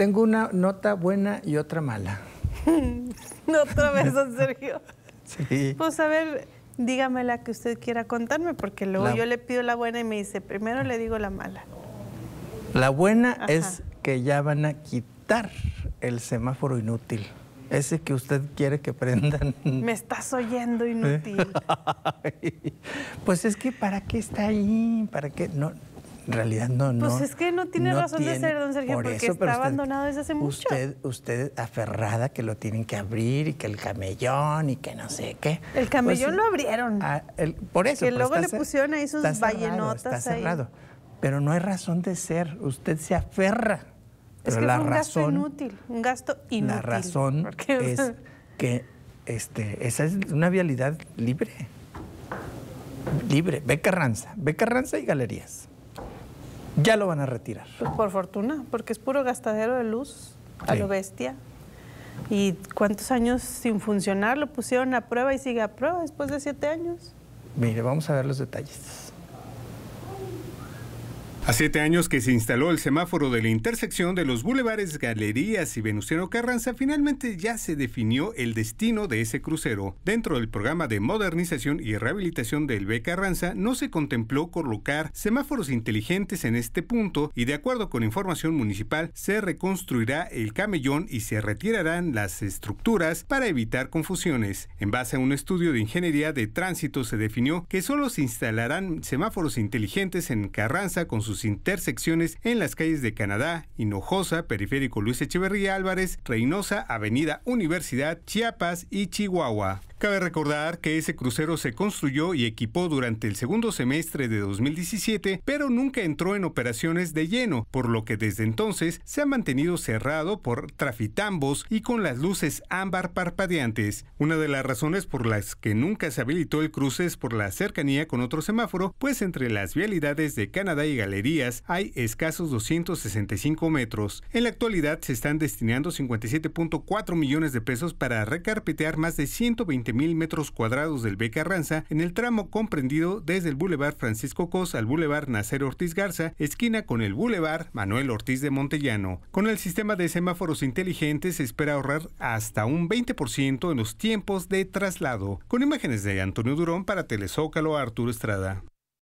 tengo una nota buena y otra mala. no, otra vez, don Sergio? Sí. Pues a ver, dígame la que usted quiera contarme, porque luego yo le pido la buena y me dice, primero le digo la mala. La buena es que ya van a quitar el semáforo inútil. Ese que usted quiere que prendan. Me estás oyendo inútil. pues es que ¿para qué está ahí? ¿Para qué? No, en realidad no, pues no. Pues es que no tiene razón de ser, don Sergio, porque está abandonado desde hace mucho. Usted, usted aferrada que lo tienen que abrir y que el camellón y que no sé qué. El pues camellón lo abrieron. Ah, por eso. luego le pusieron ahí sus vallenotas está cerrado. Pero no hay razón de ser. Usted se aferra. es que la un gasto inútil, un gasto inútil. La razón es que este, esa es una vialidad libre. Libre. Ve Carranza. Ve Carranza y galerías ya lo van a retirar. Pues por fortuna, porque es puro gastadero de luz a lo bestia. ¿Y cuántos años sin funcionar? Lo pusieron a prueba y sigue a prueba después de siete años. Mire, vamos a ver los detalles. A siete años que se instaló el semáforo de la intersección de los bulevares Galerías y Venustiano Carranza, finalmente ya se definió el destino de ese crucero. Dentro del programa de modernización y rehabilitación del B. Carranza, no se contempló colocar semáforos inteligentes en este punto y de acuerdo con información municipal, se reconstruirá el camellón y se retirarán las estructuras para evitar confusiones. En base a un estudio de ingeniería de tránsito se definió que solo se instalarán semáforos inteligentes en Carranza con sus intersecciones en las calles de Canadá, Hinojosa, Periférico Luis Echeverría Álvarez, Reynosa, Avenida Universidad, Chiapas y Chihuahua. Cabe recordar que ese crucero se construyó y equipó durante el segundo semestre de 2017, pero nunca entró en operaciones de lleno, por lo que desde entonces se ha mantenido cerrado por trafitambos y con las luces ámbar parpadeantes. Una de las razones por las que nunca se habilitó el cruce es por la cercanía con otro semáforo, pues entre las vialidades de Canadá y Galería hay escasos 265 metros. En la actualidad se están destinando 57.4 millones de pesos para recarpetear más de 120 mil metros cuadrados del Beca en el tramo comprendido desde el Boulevard Francisco Cos al Boulevard Nacer Ortiz Garza, esquina con el Boulevard Manuel Ortiz de Montellano. Con el sistema de semáforos inteligentes se espera ahorrar hasta un 20% en los tiempos de traslado. Con imágenes de Antonio Durón para Telezócalo Arturo Estrada.